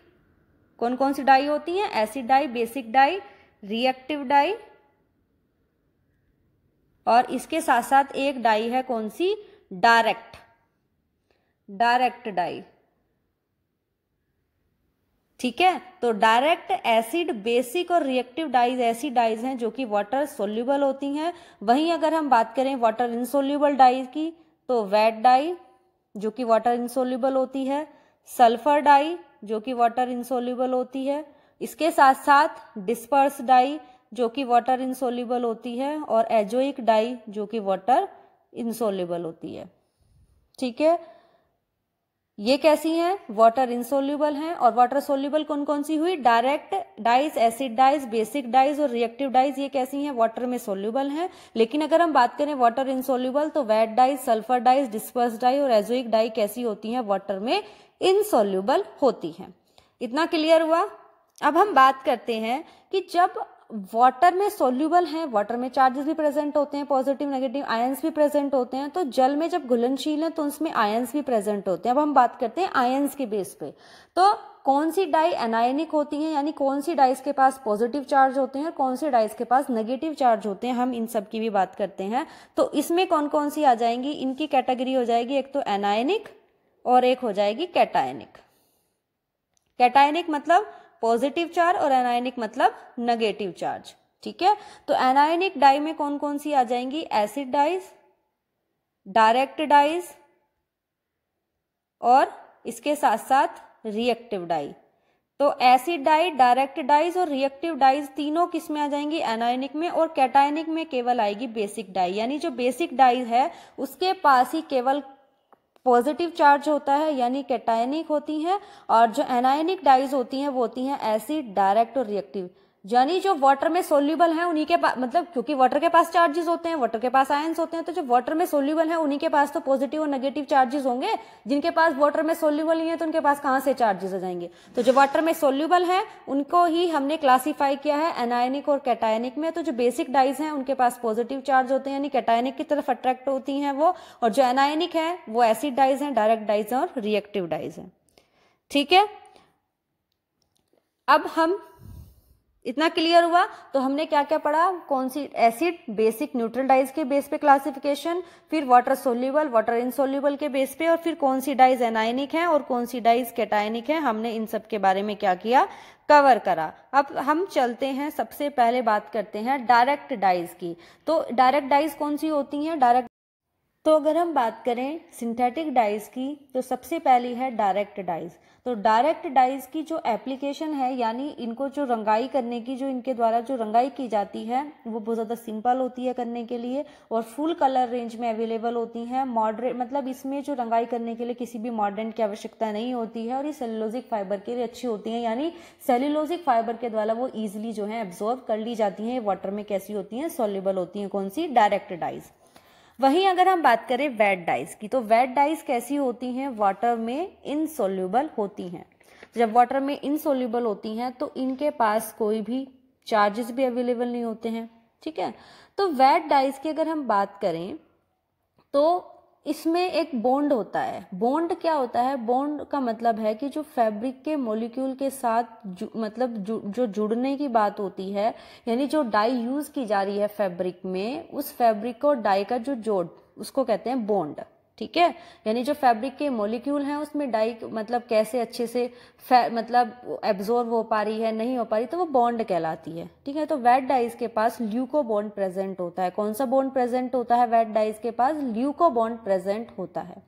कौन कौन सी डाई होती हैं acid dye basic dye reactive dye और इसके साथ साथ एक डाई है कौन सी डायरेक्ट डायरेक्ट डाई ठीक है तो डायरेक्ट एसिड बेसिक और रिएक्टिव डाइज ऐसी डाइज हैं जो कि वाटर सोल्यूबल होती हैं वहीं अगर हम बात करें वाटर इनसोल्यूबल डाइज की तो वेट डाई जो कि वाटर इनसोल्यूबल होती है सल्फर डाई जो कि वाटर इनसोल्यूबल होती है इसके साथ साथ डिस्पर्स डाई जो कि वाटर इनसोल्यूबल होती है और एजोइक डाई जो कि वाटर इनसोल्यूबल होती है ठीक है ये कैसी हैं वाटर इनसोल्यूबल हैं और वाटर सोल्यूबल कौन कौन सी हुई direct dyes acid dyes basic dyes और रिएक्टिव डाइज ये कैसी हैं वाटर में सोल्यूबल हैं लेकिन अगर हम बात करें वाटर इनसोल्यूबल तो vat dyes sulphur dyes disperse dye और एजोइक डाई कैसी होती हैं वाटर में इनसोल्यूबल होती हैं इतना क्लियर हुआ अब हम बात करते हैं कि जब वाटर में सोल्यूबल हैं वाटर में चार्जेस भी प्रेजेंट होते हैं पॉजिटिव नेगेटिव आयंस भी प्रेजेंट होते हैं तो जल में जब घुलनशील है तो उसमें आयंस भी प्रेजेंट होते हैं अब हम बात करते हैं आयंस के बेस पे तो कौन सी डाई एनायनिक होती है यानी कौन सी डाइस के पास पॉजिटिव चार्ज होते हैं कौन सी डाइस के पास नेगेटिव चार्ज होते हैं हम इन सब की भी बात करते हैं तो इसमें कौन कौन सी आ जाएंगी इनकी कैटेगरी हो जाएगी एक तो एनायनिक और एक हो जाएगी कैटायनिक कैटायनिक मतलब पॉजिटिव चार्ज और एनायनिक मतलब नेगेटिव चार्ज ठीक है तो एनायनिक डाई में कौन कौन सी आ जाएंगी एसिड डाइज डायरेक्ट डाइज और इसके साथ साथ रिएक्टिव डाई तो एसिड डाई डायरेक्ट डाइज और रिएक्टिव डाइज तीनों किस में आ जाएंगी एनायनिक में और कैटायनिक में केवल आएगी बेसिक डाई यानी जो बेसिक डाई है उसके पास ही केवल पॉजिटिव चार्ज होता है यानी कैटायनिक होती हैं और जो एनायनिक डाइज होती हैं वो होती हैं एसिड डायरेक्ट और रिएक्टिव यानी जो वाटर में सोल्यूबल है उन्हीं के पास मतलब क्योंकि वाटर के पास चार्जेस होते हैं वाटर के पास आयंस होते हैं तो जो वाटर में सोल्यूबल है उन्हीं के पास तो पॉजिटिव और नेगेटिव चार्जेस होंगे जिनके पास वाटर में सोल्यूबल नहीं है तो उनके पास कहां से चार्जेस आ जाएंगे तो जो वाटर में सोल्यूबल है उनको ही हमने क्लासीफाई किया है एनायनिक और कैटायनिक में तो जो बेसिक डाइज है उनके पास पॉजिटिव चार्ज होते हैं यानी कैटायनिक की तरफ अट्रैक्ट होती है वो और जो एनायनिक है वो एसिड डाइज है डायरेक्ट डाइज है और रिएक्टिव डाइज है ठीक है अब हम इतना क्लियर हुआ तो हमने क्या क्या पढ़ा कौन सी एसिड बेसिक न्यूट्रल डाइज के बेस पे क्लासिफिकेशन फिर वाटर सोल्यूबल वाटर इनसोल्यूबल के बेस पे और फिर कौन सी डाइज एनायनिक है और कौन सी डाइज कैटायनिक है हमने इन सब के बारे में क्या किया कवर करा अब हम चलते हैं सबसे पहले बात करते हैं डायरेक्ट डाइज की तो डायरेक्ट डाइज कौन सी होती है डायरेक्ट तो अगर हम बात करें सिंथेटिक डाइज की तो सबसे पहली है डायरेक्ट डाइज तो डायरेक्ट डाइज की जो एप्लीकेशन है यानी इनको जो रंगाई करने की जो इनके द्वारा जो रंगाई की जाती है वो बहुत ज़्यादा सिंपल होती है करने के लिए और फुल कलर रेंज में अवेलेबल होती हैं मॉडरेट मतलब इसमें जो रंगाई करने के लिए किसी भी मॉडर्न की आवश्यकता नहीं होती है और ये सेलुलोजिक फाइबर के लिए अच्छी होती हैं यानी सेलुलोजिक फाइबर के द्वारा वो ईजिली जो है एब्जॉर्व कर ली जाती हैं वाटर में कैसी होती हैं सोल्यूबल होती हैं कौन सी डायरेक्ट डाइज़ वहीं अगर हम बात करें वेट डाइस की तो वेट डाइस कैसी होती हैं वाटर में इनसोल्यूबल होती हैं जब वाटर में इनसोल्यूबल होती हैं तो इनके पास कोई भी चार्जेस भी अवेलेबल नहीं होते हैं ठीक है तो वेट डाइस की अगर हम बात करें तो इसमें एक बॉन्ड होता है बॉन्ड क्या होता है बॉन्ड का मतलब है कि जो फैब्रिक के मोलिक्यूल के साथ जु, मतलब जु, जो जुड़ने की बात होती है यानी जो डाई यूज़ की जा रही है फैब्रिक में उस फैब्रिक और डाई का जो जोड़ उसको कहते हैं बॉन्ड ठीक है यानी जो फैब्रिक के मोलिक्यूल हैं उसमें डाई मतलब कैसे अच्छे से मतलब एब्जॉर्व हो पा रही है नहीं हो पा रही तो वो बॉन्ड कहलाती है ठीक है तो वेट डाइज के पास ल्यूको बॉन्ड प्रेजेंट होता है कौन सा बॉन्ड प्रेजेंट होता है वेट डाइज के पास ल्यूको बॉन्ड प्रेजेंट होता है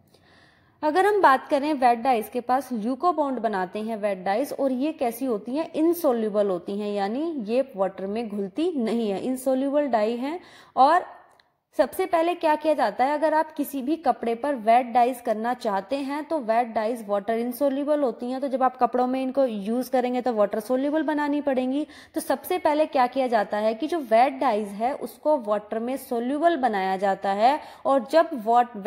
अगर हम बात करें वेट डाइज के पास ल्यूको बॉन्ड बनाते हैं वेट डाइज और ये कैसी होती हैं इनसोल्यूबल होती हैं यानी ये वाटर में घुलती नहीं है इनसोल्यूबल डाई है और सबसे पहले क्या किया जाता है अगर आप किसी भी कपड़े पर वेट डाइज करना चाहते हैं तो वेट डाइज वाटर इनसोल्यूबल होती हैं तो जब आप कपड़ों में इनको यूज़ करेंगे तो वाटर सोल्यूबल बनानी पड़ेंगी तो सबसे पहले क्या किया जाता है कि जो वेट डाइज है उसको वाटर में सोल्यूबल बनाया जाता है और जब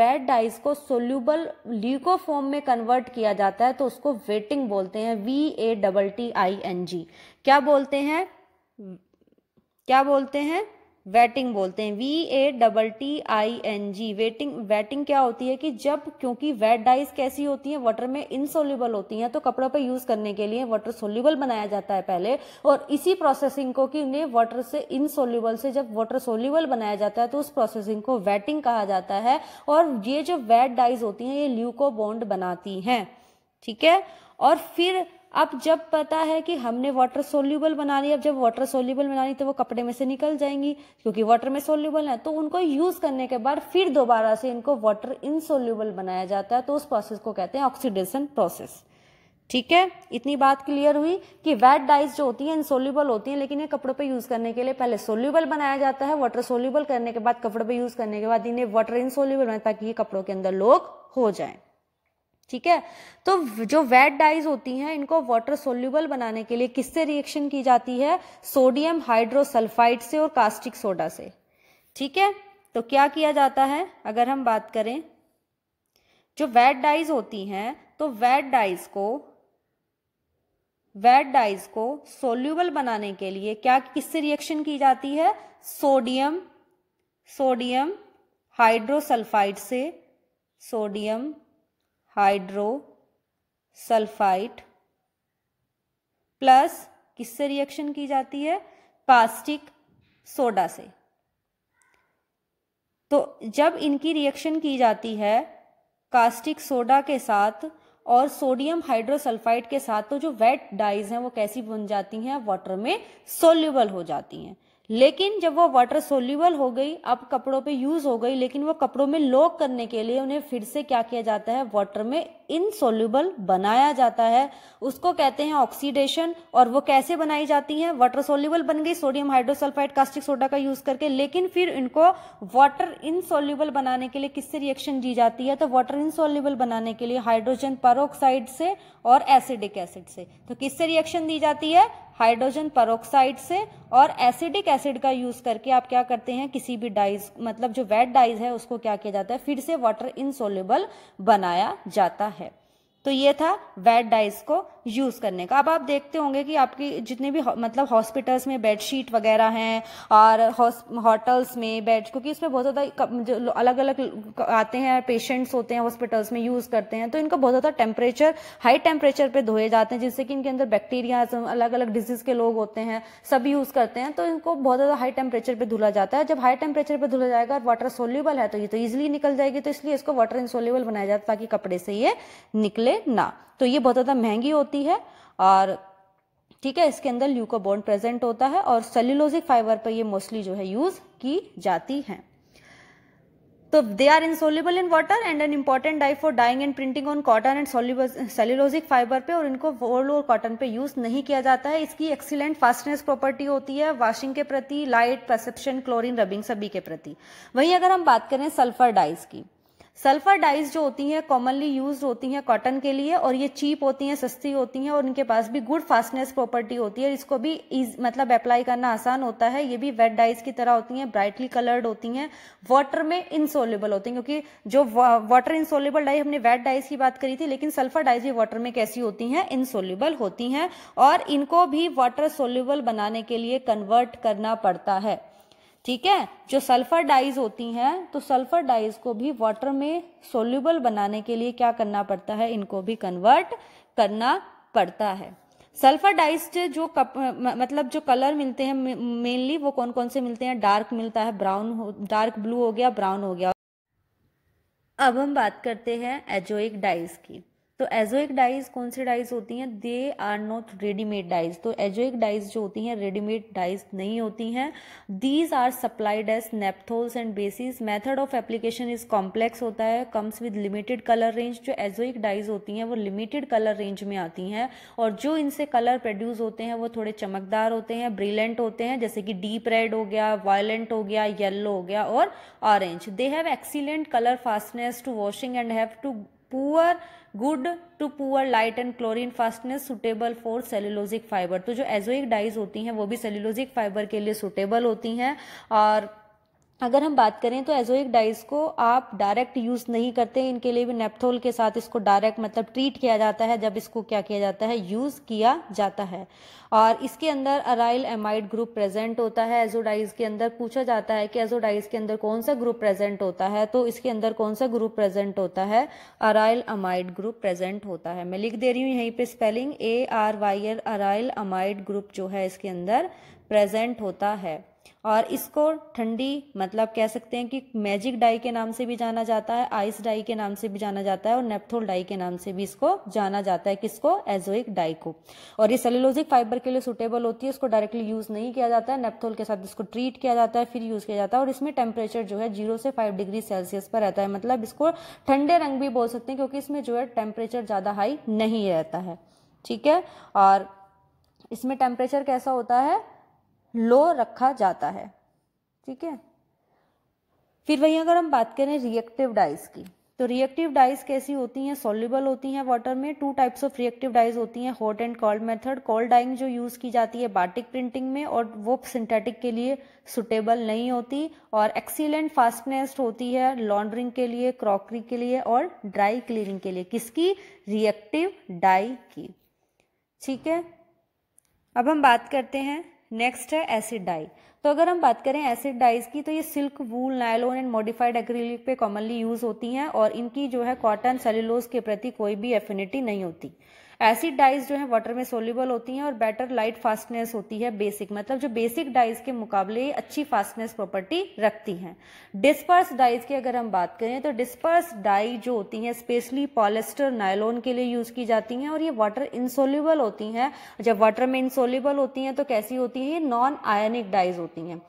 वेट डाइज को सोल्यूबल ल्यूको फॉर्म में कन्वर्ट किया जाता है तो उसको वेटिंग बोलते हैं V A double T I N G क्या बोलते हैं क्या बोलते हैं वेटिंग बोलते हैं V A double T I N G vatting vatting क्या होती है कि जब क्योंकि वेट डाइस कैसी होती है वाटर में इनसोल्यूबल होती हैं तो कपड़ों पर यूज करने के लिए वाटर सोल्यूबल बनाया जाता है पहले और इसी प्रोसेसिंग को कि उन्हें वाटर से इनसोल्यूबल से जब वाटर सोल्यूबल बनाया जाता है तो उस प्रोसेसिंग को वेटिंग कहा जाता है और ये जो वेट डाइज होती हैं ये ल्यूको बॉन्ड बनाती हैं ठीक है और फिर अब जब पता है कि हमने वाटर सोल्यूबल बना ली अब जब वाटर सोल्यूबल बना ली तो वो कपड़े में से निकल जाएंगी क्योंकि वाटर में सोल्यूबल है तो उनको यूज़ करने के बाद फिर दोबारा से इनको वाटर इनसोल्यूबल बनाया जाता है तो उस प्रोसेस को कहते हैं ऑक्सीडेशन प्रोसेस ठीक है इतनी बात क्लियर हुई कि वेट डाइस जो होती हैं इनसोल्यूबल होती हैं लेकिन ये कपड़ों पे यूज़ करने के लिए पहले सोल्यूबल बनाया जाता है वाटर सोल्यूबल करने के बाद कपड़ों पे यूज़ करने के बाद इन्हें वाटर इनसोल्यूबल बनाए ताकि ये कपड़ों के अंदर लोग हो जाएं ठीक है तो जो वेट डाइज होती हैं इनको वाटर सोल्यूबल बनाने के लिए किससे रिएक्शन की जाती है सोडियम हाइड्रोसल्फाइड से और कास्टिक सोडा से ठीक है तो क्या किया जाता है अगर हम बात करें जो वेट डाइज होती हैं तो वेट डाइज को वेट डाइज को सोल्यूबल बनाने के लिए क्या किससे रिएक्शन की जाती है सोडियम सोडियम हाइड्रोसल्फाइड से सोडियम हाइड्रो सल्फाइट प्लस किससे रिएक्शन की जाती है कास्टिक सोडा से तो जब इनकी रिएक्शन की जाती है कास्टिक सोडा के साथ और सोडियम हाइड्रोसल्फाइड के साथ तो जो वेट डाइज हैं वो कैसी बन जाती हैं वाटर में सोल्यूबल हो जाती हैं लेकिन जब वो वाटर सोल्यूबल हो गई अब कपड़ों पे यूज हो गई लेकिन वो कपड़ों में लॉक करने के लिए उन्हें फिर से क्या किया जाता है वाटर में इनसोल्यूबल बनाया जाता है उसको कहते हैं ऑक्सीडेशन और वो कैसे बनाई जाती हैं वाटर सोल्यूबल बन गई सोडियम हाइड्रोसल्फाइड कास्टिक सोडा का यूज करके लेकिन फिर इनको वाटर इनसोल्यूबल बनाने के लिए किससे रिएक्शन दी जाती है तो वाटर इनसोल्यूबल बनाने के लिए हाइड्रोजन परोक्साइड से और एसिडिक एसिड से तो किससे रिएक्शन दी जाती है हाइड्रोजन परोक्साइड से और एसिडिक एसिड का यूज करके आप क्या करते हैं किसी भी डाइज मतलब जो वेट डाइज है उसको क्या किया जाता है फिर से वाटर इनसोल्यूबल बनाया जाता है तो ये था वेड डाइस को यूज़ करने का अब आप देखते होंगे कि आपकी जितने भी मतलब हॉस्पिटल्स में बेडशीट वगैरह हैं और होटल्स में बेड क्योंकि इसमें बहुत ज़्यादा अलग अलग आते हैं पेशेंट्स होते हैं हॉस्पिटल्स में यूज़ करते हैं तो इनका बहुत ज़्यादा टेम्परेचर हाई टेम्परेचर पर धोए जाते हैं जिससे कि इनके अंदर बैक्टीरिया अलग अलग डिजीज़ के लोग होते हैं सब यूज़ करते हैं तो इनको बहुत ज़्यादा हाई टेम्परेचर पर धुला जाता है जब हाई टेम्परेचर पर धुला जाएगा और वाटर सोल्यूबल है तो ये तो ईजिली निकल जाएगी तो इसलिए इसको वाटर इंसोल्यूबल बनाया जाता है ताकि कपड़े से ये निकले ना तो ये बहुत ज़्यादा महंगी होती है और ठीक है इसके अंदर ल्यूकोबोन प्रेजेंट होता है और सेल्यूलोजिक फाइबर पर ये मोस्टली जो है यूज़ की जाती हैं तो they are insoluble in water and an important dye for dyeing and printing on cotton and cellulosic fibre पे और इनको वोल और कॉटन पे यूज नहीं किया जाता है इसकी एक्सीलेंट फास्टनेस प्रॉपर्टी होती है वॉशिंग के प्रति लाइट परसेप्शन क्लोरीन रबिंग सभी के प्रति वहीं अगर हम बात करें सल्फर डाइज की सल्फर डाइज जो होती हैं कॉमनली यूज होती हैं कॉटन के लिए और ये चीप होती हैं सस्ती होती हैं और इनके पास भी गुड फास्टनेस प्रॉपर्टी होती है इसको भी इज मतलब अप्लाई करना आसान होता है ये भी वेट डाइज की तरह होती हैं ब्राइटली कलर्ड होती हैं वाटर में इनसोलेबल होती हैं क्योंकि जो वाटर इनसोलेबल डाई हमने वेट डाइज की बात करी थी लेकिन सल्फर डाइज भी वाटर में कैसी होती हैं इनसोलेबल होती हैं और इनको भी वाटर सोल्यूबल बनाने के लिए कन्वर्ट करना पड़ता है ठीक है जो सल्फर डाइज होती हैं तो सल्फर डाइज को भी वाटर में सोल्यूबल बनाने के लिए क्या करना पड़ता है इनको भी कन्वर्ट करना पड़ता है सल्फर डाइज जो कप, मतलब जो कलर मिलते हैं मेनली वो कौन कौन से मिलते हैं डार्क मिलता है ब्राउन डार्क ब्लू हो गया ब्राउन हो गया अब हम बात करते हैं एजोइक डाइज की तो एजोइक डाइज कौन सी डाइज होती हैं they are not readymade dyes तो एजोइक डाइज जो होती हैं रेडीमेड डाइज नहीं होती हैं these are supplied as naphthols and bases method of application is complex होता है comes with limited colour range जो एजोइक डाइज होती हैं वो लिमिटेड कलर रेंज में आती हैं और जो इनसे कलर प्रोड्यूस होते हैं वो थोड़े चमकदार होते हैं ब्रिलेंट होते हैं जैसे कि डीप रेड हो गया वायलेंट हो गया येल्लो हो गया और orange they have excellent colour fastness to washing and have to poor good to poor light and chlorine fastness suitable for cellulosic fibre तो जो एजोइक डाइज होती हैं वो भी सेलुलोजिक फाइबर के लिए सुटेबल होती हैं और अगर हम बात करें तो एजोइक डाइस को आप डायरेक्ट यूज़ नहीं करते इनके लिए भी नेपथोल के साथ इसको डायरेक्ट मतलब ट्रीट किया जाता है जब इसको क्या किया जाता है यूज़ किया जाता है और इसके अंदर अराइल एमाइड ग्रुप प्रेजेंट होता है एजोडाइज के अंदर पूछा जाता है कि एजोडाइज के अंदर कौन सा ग्रुप प्रेजेंट होता है तो इसके अंदर कौन सा ग्रुप प्रेजेंट होता है अराइल अमाइड ग्रुप प्रेजेंट होता है मैं लिख दे रही हूँ यहीं पर spelling A R Y L aryl amide group जो है इसके अंदर प्रेजेंट होता है और इसको ठंडी मतलब कह सकते हैं कि मैजिक डाई के नाम से भी जाना जाता है आइस डाई के नाम से भी जाना जाता है और नेप्थोल डाई के नाम से भी इसको जाना जाता है किसको एजोइक डाई को और ये सेलुलोजिक फाइबर के लिए सुटेबल होती है इसको डायरेक्टली यूज़ नहीं किया जाता है नेपथोल के साथ इसको ट्रीट किया जाता है फिर यूज़ किया जाता है और इसमें टेम्परेचर जो है जीरो से फाइव डिग्री सेल्सियस पर रहता है मतलब इसको ठंडे रंग भी बोल सकते हैं क्योंकि इसमें जो है टेम्परेचर ज़्यादा हाई नहीं रहता है ठीक है और इसमें टेम्परेचर कैसा होता है लो रखा जाता है ठीक है फिर वहीं अगर हम बात करें रिएक्टिव डाइस की तो रिएक्टिव डाइस कैसी होती हैं सोल्यूबल होती हैं वाटर में two types of reactive dyes होती हैं hot and cold method cold dyeing जो यूज़ की जाती है बाटिक प्रिंटिंग में और वो सिंथेटिक के लिए सुटेबल नहीं होती और एक्सीलेंट फास्टनेस होती है लॉन्ड्रिंग के लिए क्रॉकरी के लिए और ड्राई क्लीनिंग के लिए किसकी रिएक्टिव डाई की ठीक है अब हम बात करते हैं नेक्स्ट है एसिड डाई तो अगर हम बात करें एसिड डाइज की तो ये silk wool nylon and modified acrylic पे कॉमनली यूज़ होती हैं और इनकी जो है कॉटन सेलुलोज के प्रति कोई भी एफिनिटी नहीं होती एसिड डाइज जो है वाटर में सोल्यूबल होती हैं और बेटर लाइट फास्टनेस होती है बेसिक मतलब जो बेसिक डाइज के मुकाबले अच्छी फास्टनेस प्रॉपर्टी रखती हैं डिस्पर्स डाइज की अगर हम बात करें तो डिस्पर्स डाई जो होती हैं स्पेशली पॉलिस्टर नायलोन के लिए यूज़ की जाती हैं और ये वाटर इंसोल्यूबल होती हैं जब वाटर में इंसोल्यूबल होती हैं तो कैसी होती हैं ये नॉन आयनिक डाइज होती हैं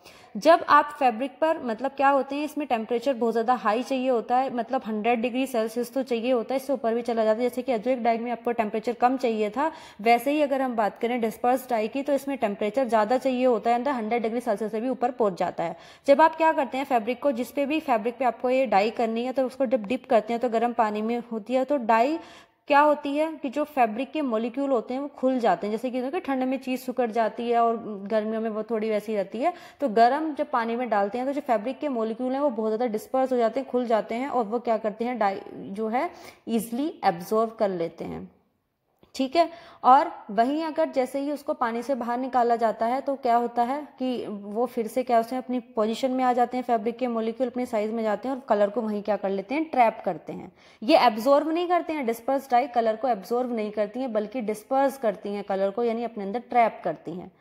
जब आप फैब्रिक पर मतलब क्या होते हैं इसमें टेम्परेचर बहुत ज़्यादा हाई चाहिए होता है मतलब हंड्रेड डिग्री सेल्सियस तो चाहिए होता है इससे ऊपर भी चला जाता है जैसे कि अजोइक डाई में आपको टेम्परेचर कम चाहिए था वैसे ही अगर हम बात करें डिस्पर्स डाई की तो इसमें टेम्परेचर ज़्यादा चाहिए होता है अंदर हंड्रेड डिग्री सेल्सियस से भी ऊपर पहुंच जाता है जब आप क्या करते हैं फैब्रिक को जिस पे भी फैब्रिक पे आपको ये डाई करनी है तो उसको जब डिप करते हैं तो गर्म पानी में होती है तो डाई क्या होती है कि जो फैब्रिक के मोलिक्यूल होते हैं वो खुल जाते हैं जैसे कि देखो ठंड में चीज़ सुकड़ जाती है और गर्मियों में वो थोड़ी वैसी रहती है तो गर्म जब पानी में डालते हैं तो जो फैब्रिक के मोलिक्यूल हैं वो बहुत ज़्यादा डिस्पर्स हो जाते हैं खुल जाते हैं और वो क्या करते हैं जो है ईजिली एब्जॉर्व कर लेते हैं ठीक है और वहीं अगर जैसे ही उसको पानी से बाहर निकाला जाता है तो क्या होता है कि वो फिर से क्या होते हैं अपनी पोजीशन में आ जाते हैं फैब्रिक के मोलिक्यूल अपने साइज में जाते हैं और कलर को वहीं क्या कर लेते हैं ट्रैप करते हैं ये एब्जॉर्व नहीं करते हैं डिस्पर्स डाई कलर को एब्जॉर्व नहीं करती है बल्कि डिस्पर्स करती हैं कलर को यानी अपने अंदर ट्रैप करती हैं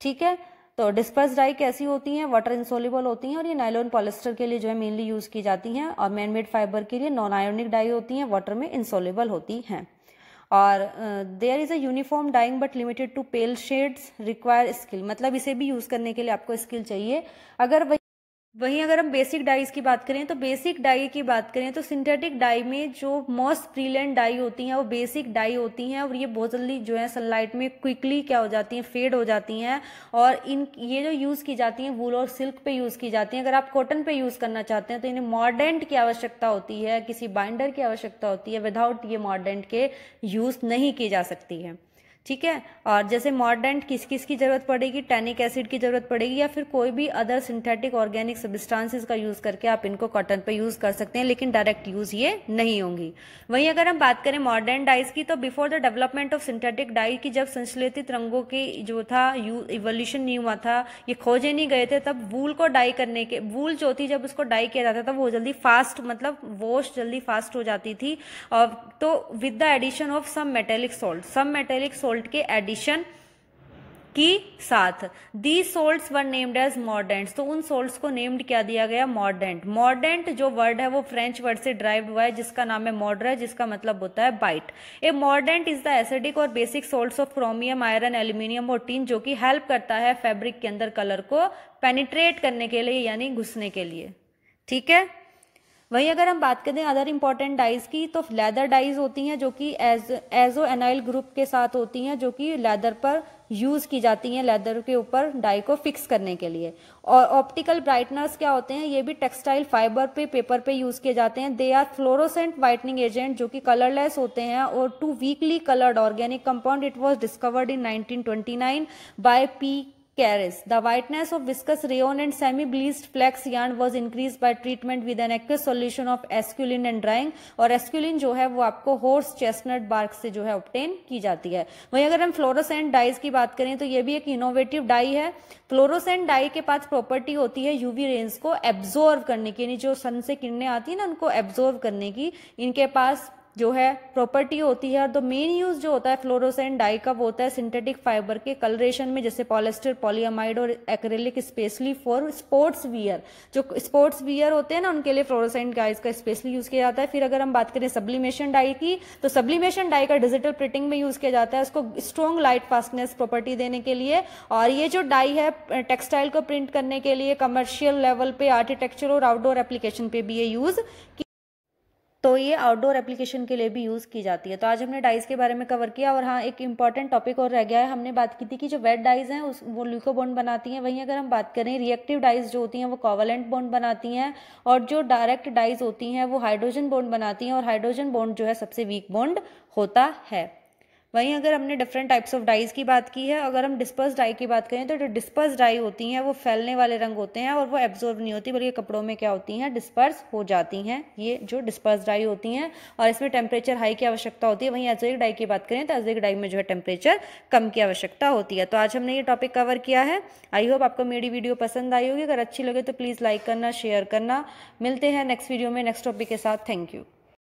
ठीक है तो डिस्पर्स डाई कैसी होती हैं वाटर इंसोलिबल होती हैं और ये नाइलोन पॉलिस्टर के लिए जो है मेनली यूज़ की जाती हैं और मैनमेड फाइबर के लिए नॉन आयोनिक डाई होती हैं वाटर में इंसोलिबल होती हैं और there is a uniform dyeing but limited to pale shades require skill मतलब इसे भी यूज़ करने के लिए आपको स्किल चाहिए अगर वही वहीं अगर हम बेसिक डाइज की बात करें तो बेसिक डाई की बात करें तो सिंथेटिक डाई में जो मोस्ट प्रीलेंट डाई होती हैं वो बेसिक डाई होती हैं और ये बहुत जल्दी जो है सनलाइट में क्विकली क्या हो जाती हैं फेड हो जाती हैं और इन ये जो यूज़ की जाती हैं वूल और सिल्क पे यूज़ की जाती हैं अगर आप कॉटन पे यूज़ करना चाहते हैं तो इन्हें मॉडेंट की आवश्यकता होती है किसी बाइंडर की आवश्यकता होती है विदाउट ये मॉडेंट के यूज़ नहीं की जा सकती है ठीक है और जैसे मॉडरेंट किस किस की ज़रूरत पड़ेगी टैनिक एसिड की ज़रूरत पड़ेगी या फिर कोई भी अदर सिंथेटिक ऑर्गेनिक सबिस्टांसिस का यूज़ करके आप इनको कॉटन पे यूज़ कर सकते हैं लेकिन डायरेक्ट यूज़ ये नहीं होंगी वहीं अगर हम बात करें मॉडर्न डाइज की तो before the development of synthetic dye की जब संश्लेषित रंगों की जो था इवोल्यूशन नहीं हुआ था ये खोजे नहीं गए थे तब वूल को डाई करने के वूल जो थी जब उसको डाई किया जाता था वो जल्दी फास्ट मतलब वॉश जल्दी फास्ट हो जाती थी और तो with the addition of some metallic salt some metallic salt salt के एडिशन की साथ the salts were named as mordants तो उन सोल्ट्स को नेम्ड क्या दिया गया मॉर्डेंट मॉर्डेंट जो वर्ड है वो फ्रेंच वर्ड से ड्राइव हुआ है जिसका नाम है मॉडर जिसका मतलब होता है bite a mordant is the acidic और basic salt of chromium iron aluminium और टीन जो कि हेल्प करता है फेब्रिक के अंदर कलर को पेनिट्रेट करने के लिए यानी घुसने के लिए ठीक है वहीं अगर हम बात करें अदर इंपॉर्टेंट डाइज की तो लेदर डाइज होती हैं जो कि एज एजो एनाइल ग्रुप के साथ होती हैं जो कि लेदर पर यूज़ की जाती हैं लेदर के ऊपर डाई को फिक्स करने के लिए और ऑप्टिकल ब्राइटनर्स क्या होते हैं ये भी टेक्सटाइल फाइबर पे पेपर पे यूज़ किए जाते हैं they are fluorescent whitening agent जो कि कलरलेस होते हैं और to weakly coloured organic compound it was discovered in nineteen twenty nine by P Krais the whiteness of viscose rayon and semi bleached flax yarn was increase by treatment with an aqueous solution of aesculin and drying और aesculin जो है वो आपको horse chestnut bark से जो है obtain की जाती है वहीं अगर हम फ्लोरोसेंट डाइज की बात करें तो ये भी एक इनोवेटिव डाई है फ्लोरोसेंट डाई के पास प्रॉपर्टी होती है यूवी रेन्स को एब्जॉर्व करने की जो सन से किरने आती है ना उनको एब्जॉर्व करने की इनके पास जो है प्रॉपर्टी होती है और द मेन यूज़ जो होता है फ्लोरोसेंट डाई का वो होता है सिंथेटिक फाइबर के कलरेशन में जैसे पॉलिस्टर पॉलीमाइड और acrylic specially for sports wear जो स्पोर्ट्स वियर होते हैं ना उनके लिए फ्लोरोसेंट डाइज का स्पेशली यूज़ किया जाता है फिर अगर हम बात करें सब्लिमेशन डाई की तो सब्लिमेशन डाई का डिजिटल प्रिंटिंग में यूज़ किया जाता है उसको स्ट्रॉन्ग लाइट फास्टनेस प्रॉपर्टी देने के लिए और ये जो डाई है टेक्सटाइल को प्रिंट करने के लिए कमर्शियल लेवल पे आर्किटेक्चर और आउटडोर एप्लीकेशन पे भी ये यूज़ तो ये आउटडोर एप्लीकेशन के लिए भी यूज़ की जाती है तो आज हमने डाइज़ के बारे में कवर किया और हाँ एक इंपॉर्टेंट टॉपिक और रह गया है हमने बात की थी कि जो वेट डाइज़ हैं उस वो बॉन्ड बनाती हैं वहीं अगर हम बात करें रिएक्टिव डाइज़ जो होती हैं वो कॉवलेंट बॉन्ड बनाती हैं और जो डायरेक्ट डाइज़ होती हैं वो हाइड्रोजन बॉन्ड बनाती हैं और हाइड्रोजन बॉन्ड जो है सबसे वीक बॉन्ड होता है वहीं अगर हमने डिफरेंट टाइप्स ऑफ डाइज की बात की है अगर हम डिस्पर्स डाई की बात करें तो जो डिस्पर्स डाई होती हैं वो फैलने वाले रंग होते हैं और वो एब्जॉर्व नहीं होती बल्कि कपड़ों में क्या होती हैं डिस्पर्स हो जाती हैं ये जो डिस्पर्स डाई होती हैं और इसमें टेम्परेचर हाई की आवश्यकता होती है वहीं एजोइक डाई की बात करें तो एजोइक डाई में जो है टेम्परेचर कम की आवश्यकता होती है तो आज हमने ये टॉपिक कवर किया है आई होप आपको मेरी वीडियो पसंद आई होगी अगर अच्छी लगे तो प्लीज़ लाइक करना शेयर करना मिलते हैं नेक्स्ट वीडियो में नेक्स्ट टॉपिक के साथ थैंक यू